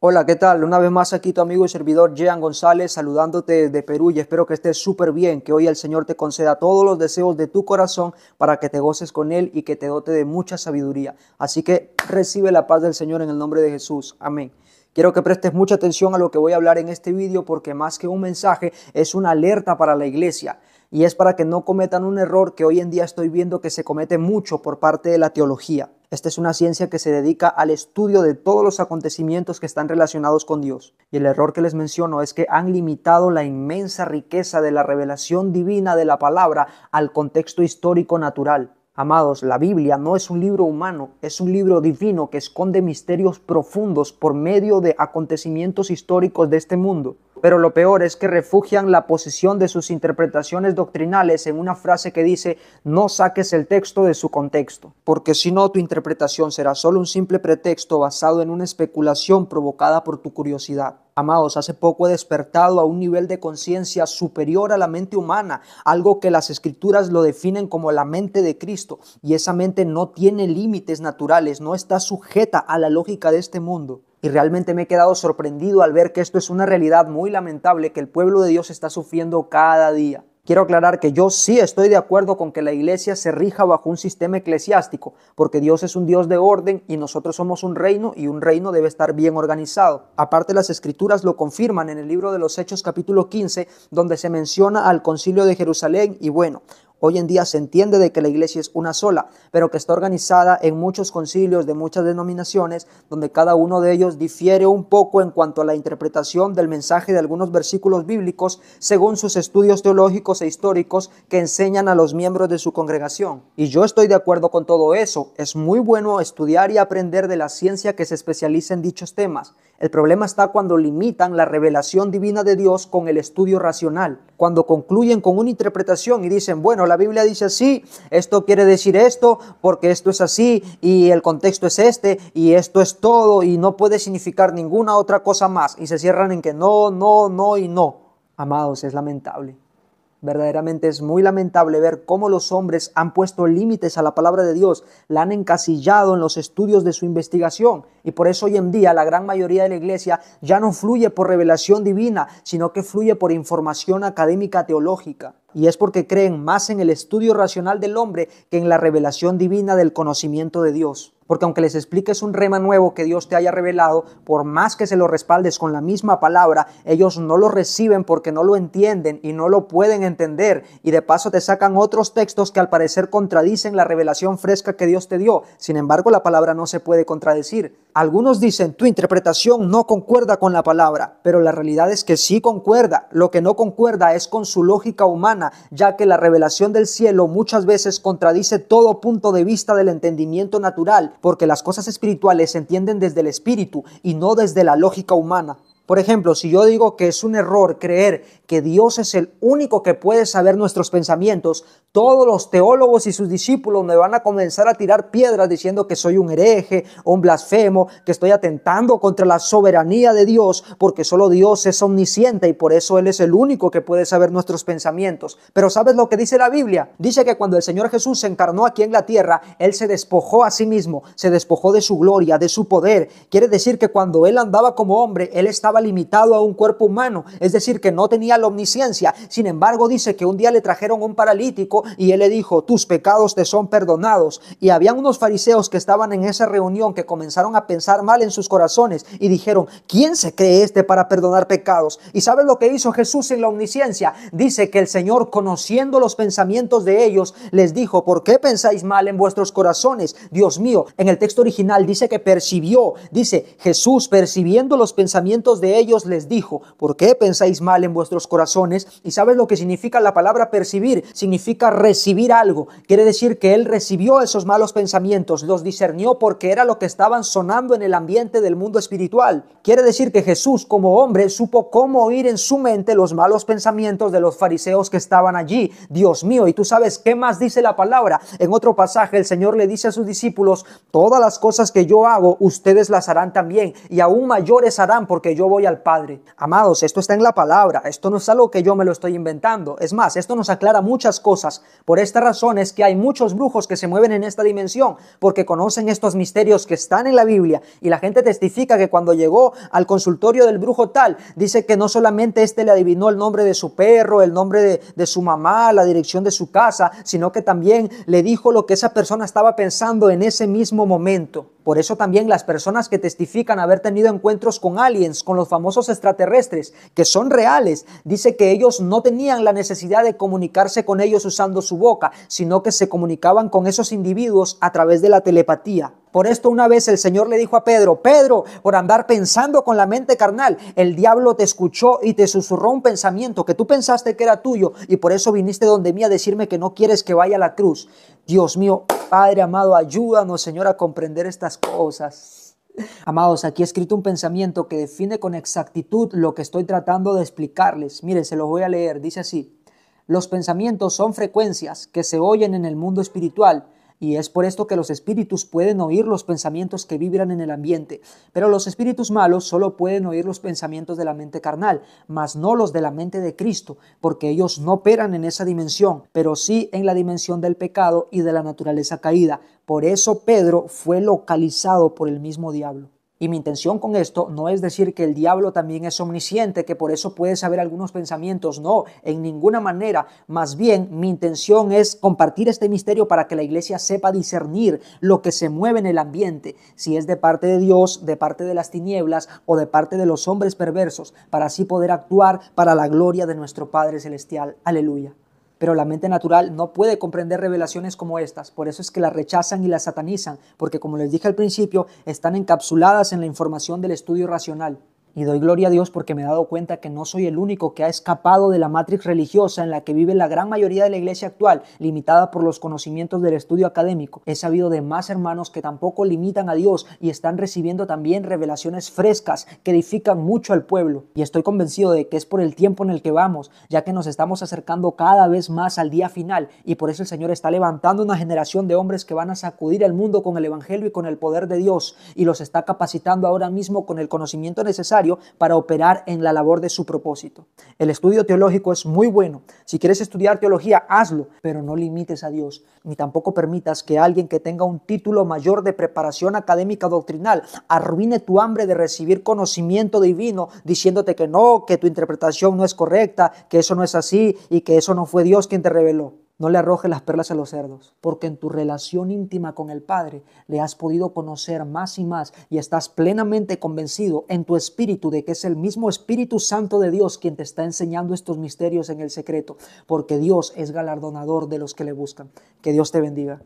Hola, ¿qué tal? Una vez más aquí tu amigo y servidor Jean González saludándote desde Perú y espero que estés súper bien, que hoy el Señor te conceda todos los deseos de tu corazón para que te goces con Él y que te dote de mucha sabiduría. Así que recibe la paz del Señor en el nombre de Jesús. Amén. Quiero que prestes mucha atención a lo que voy a hablar en este vídeo porque más que un mensaje es una alerta para la iglesia y es para que no cometan un error que hoy en día estoy viendo que se comete mucho por parte de la teología. Esta es una ciencia que se dedica al estudio de todos los acontecimientos que están relacionados con Dios. Y el error que les menciono es que han limitado la inmensa riqueza de la revelación divina de la palabra al contexto histórico natural. Amados, la Biblia no es un libro humano, es un libro divino que esconde misterios profundos por medio de acontecimientos históricos de este mundo. Pero lo peor es que refugian la posición de sus interpretaciones doctrinales en una frase que dice, no saques el texto de su contexto, porque si no tu interpretación será solo un simple pretexto basado en una especulación provocada por tu curiosidad. Amados, hace poco he despertado a un nivel de conciencia superior a la mente humana, algo que las escrituras lo definen como la mente de Cristo, y esa mente no tiene límites naturales, no está sujeta a la lógica de este mundo. Y realmente me he quedado sorprendido al ver que esto es una realidad muy lamentable que el pueblo de Dios está sufriendo cada día. Quiero aclarar que yo sí estoy de acuerdo con que la iglesia se rija bajo un sistema eclesiástico, porque Dios es un Dios de orden y nosotros somos un reino y un reino debe estar bien organizado. Aparte las escrituras lo confirman en el libro de los Hechos capítulo 15, donde se menciona al concilio de Jerusalén y bueno, Hoy en día se entiende de que la iglesia es una sola, pero que está organizada en muchos concilios de muchas denominaciones, donde cada uno de ellos difiere un poco en cuanto a la interpretación del mensaje de algunos versículos bíblicos, según sus estudios teológicos e históricos que enseñan a los miembros de su congregación. Y yo estoy de acuerdo con todo eso. Es muy bueno estudiar y aprender de la ciencia que se especializa en dichos temas. El problema está cuando limitan la revelación divina de Dios con el estudio racional, cuando concluyen con una interpretación y dicen, bueno, la Biblia dice así, esto quiere decir esto, porque esto es así, y el contexto es este, y esto es todo, y no puede significar ninguna otra cosa más. Y se cierran en que no, no, no y no. Amados, es lamentable. Verdaderamente es muy lamentable ver cómo los hombres han puesto límites a la palabra de Dios, la han encasillado en los estudios de su investigación y por eso hoy en día la gran mayoría de la iglesia ya no fluye por revelación divina, sino que fluye por información académica teológica. Y es porque creen más en el estudio racional del hombre que en la revelación divina del conocimiento de Dios. Porque aunque les expliques un rema nuevo que Dios te haya revelado, por más que se lo respaldes con la misma palabra, ellos no lo reciben porque no lo entienden y no lo pueden entender. Y de paso te sacan otros textos que al parecer contradicen la revelación fresca que Dios te dio. Sin embargo, la palabra no se puede contradecir. Algunos dicen, tu interpretación no concuerda con la palabra, pero la realidad es que sí concuerda. Lo que no concuerda es con su lógica humana, ya que la revelación del cielo muchas veces contradice todo punto de vista del entendimiento natural, porque las cosas espirituales se entienden desde el espíritu y no desde la lógica humana. Por ejemplo, si yo digo que es un error creer que Dios es el único que puede saber nuestros pensamientos, todos los teólogos y sus discípulos me van a comenzar a tirar piedras diciendo que soy un hereje, un blasfemo, que estoy atentando contra la soberanía de Dios, porque solo Dios es omnisciente y por eso Él es el único que puede saber nuestros pensamientos. Pero ¿sabes lo que dice la Biblia? Dice que cuando el Señor Jesús se encarnó aquí en la tierra, Él se despojó a sí mismo, se despojó de su gloria, de su poder. Quiere decir que cuando Él andaba como hombre, Él estaba limitado a un cuerpo humano, es decir, que no tenía la omnisciencia. Sin embargo, dice que un día le trajeron un paralítico y él le dijo, tus pecados te son perdonados. Y habían unos fariseos que estaban en esa reunión que comenzaron a pensar mal en sus corazones y dijeron, ¿quién se cree este para perdonar pecados? ¿Y sabes lo que hizo Jesús en la omnisciencia? Dice que el Señor, conociendo los pensamientos de ellos, les dijo, ¿por qué pensáis mal en vuestros corazones? Dios mío, en el texto original dice que percibió, dice Jesús percibiendo los pensamientos de ellos, les dijo, ¿por qué pensáis mal en vuestros corazones. ¿Y sabes lo que significa la palabra percibir? Significa recibir algo. Quiere decir que él recibió esos malos pensamientos, los discernió porque era lo que estaban sonando en el ambiente del mundo espiritual. Quiere decir que Jesús como hombre supo cómo oír en su mente los malos pensamientos de los fariseos que estaban allí. Dios mío, y tú sabes qué más dice la palabra. En otro pasaje el Señor le dice a sus discípulos, todas las cosas que yo hago, ustedes las harán también y aún mayores harán porque yo voy al Padre. Amados, esto está en la palabra, esto no algo que yo me lo estoy inventando. Es más, esto nos aclara muchas cosas. Por esta razón es que hay muchos brujos que se mueven en esta dimensión porque conocen estos misterios que están en la Biblia y la gente testifica que cuando llegó al consultorio del brujo tal, dice que no solamente este le adivinó el nombre de su perro, el nombre de, de su mamá, la dirección de su casa, sino que también le dijo lo que esa persona estaba pensando en ese mismo momento. Por eso también las personas que testifican haber tenido encuentros con aliens, con los famosos extraterrestres, que son reales, dice que ellos no tenían la necesidad de comunicarse con ellos usando su boca, sino que se comunicaban con esos individuos a través de la telepatía. Por esto una vez el Señor le dijo a Pedro, Pedro, por andar pensando con la mente carnal, el diablo te escuchó y te susurró un pensamiento que tú pensaste que era tuyo y por eso viniste donde mí a decirme que no quieres que vaya a la cruz. Dios mío, Padre amado, ayúdanos, Señor, a comprender estas cosas. Amados, aquí he escrito un pensamiento que define con exactitud lo que estoy tratando de explicarles. Miren, se los voy a leer. Dice así, los pensamientos son frecuencias que se oyen en el mundo espiritual y es por esto que los espíritus pueden oír los pensamientos que vibran en el ambiente, pero los espíritus malos solo pueden oír los pensamientos de la mente carnal, mas no los de la mente de Cristo, porque ellos no operan en esa dimensión, pero sí en la dimensión del pecado y de la naturaleza caída. Por eso Pedro fue localizado por el mismo diablo. Y mi intención con esto no es decir que el diablo también es omnisciente, que por eso puede saber algunos pensamientos, no, en ninguna manera. Más bien, mi intención es compartir este misterio para que la iglesia sepa discernir lo que se mueve en el ambiente, si es de parte de Dios, de parte de las tinieblas o de parte de los hombres perversos, para así poder actuar para la gloria de nuestro Padre Celestial. Aleluya pero la mente natural no puede comprender revelaciones como estas, por eso es que las rechazan y las satanizan, porque como les dije al principio, están encapsuladas en la información del estudio racional. Y doy gloria a Dios porque me he dado cuenta que no soy el único que ha escapado de la matriz religiosa en la que vive la gran mayoría de la iglesia actual, limitada por los conocimientos del estudio académico. He sabido de más hermanos que tampoco limitan a Dios y están recibiendo también revelaciones frescas que edifican mucho al pueblo. Y estoy convencido de que es por el tiempo en el que vamos, ya que nos estamos acercando cada vez más al día final y por eso el Señor está levantando una generación de hombres que van a sacudir al mundo con el Evangelio y con el poder de Dios y los está capacitando ahora mismo con el conocimiento necesario para operar en la labor de su propósito. El estudio teológico es muy bueno. Si quieres estudiar teología, hazlo, pero no limites a Dios, ni tampoco permitas que alguien que tenga un título mayor de preparación académica doctrinal arruine tu hambre de recibir conocimiento divino diciéndote que no, que tu interpretación no es correcta, que eso no es así y que eso no fue Dios quien te reveló. No le arrojes las perlas a los cerdos, porque en tu relación íntima con el Padre le has podido conocer más y más y estás plenamente convencido en tu espíritu de que es el mismo Espíritu Santo de Dios quien te está enseñando estos misterios en el secreto, porque Dios es galardonador de los que le buscan. Que Dios te bendiga.